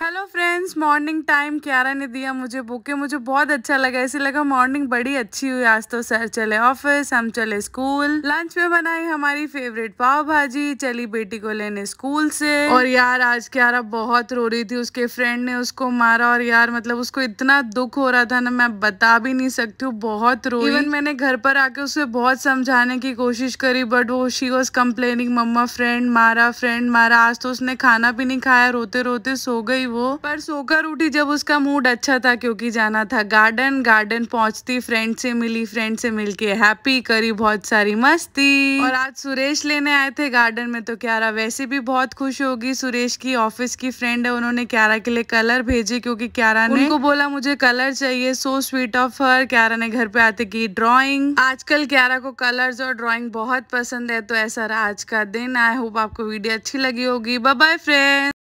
hello friends morning time क्यारा ने दिया मुझे बुके मुझे बहुत अच्छा लगा ऐसे लगा मॉर्निंग बड़ी अच्छी हुई आज तो सर चले ऑफिस हम चले स्कूल लंच में बनाई हमारी फेवरेट पाव भाजी चली बेटी को लेने स्कूल से और यार आज क्यारा बहुत रो रही थी उसके फ्रेंड ने उसको मारा और यार मतलब उसको इतना दुख हो रहा था ना मैं बता भी नहीं सकती हूँ बहुत रो इवन मैंने घर पर आके उसे बहुत समझाने की कोशिश करी बट वो शी वॉज कम्प्लेनिंग मम्मा फ्रेंड मारा फ्रेंड मारा आज तो उसने खाना भी नहीं खाया रोते रोते सो गई थी वो पर सोकर उठी जब उसका मूड अच्छा था क्योंकि जाना था गार्डन गार्डन पहुंचती फ्रेंड से मिली फ्रेंड से मिलके हैप्पी करी बहुत सारी मस्ती और आज सुरेश लेने आए थे गार्डन में तो क्यारा वैसे भी बहुत खुश होगी सुरेश की ऑफिस की फ्रेंड है उन्होंने क्यारा के लिए कलर भेजे क्योंकि क्यारा ने उनको बोला मुझे कलर चाहिए सो स्वीट ऑफ हर क्यारा ने घर पे आते की ड्रॉइंग आजकल क्यारा को कलर्स और ड्रॉइंग बहुत पसंद है तो ऐसा रहा आज का दिन आई होप आपको वीडियो अच्छी लगी होगी बाय फ्रेंड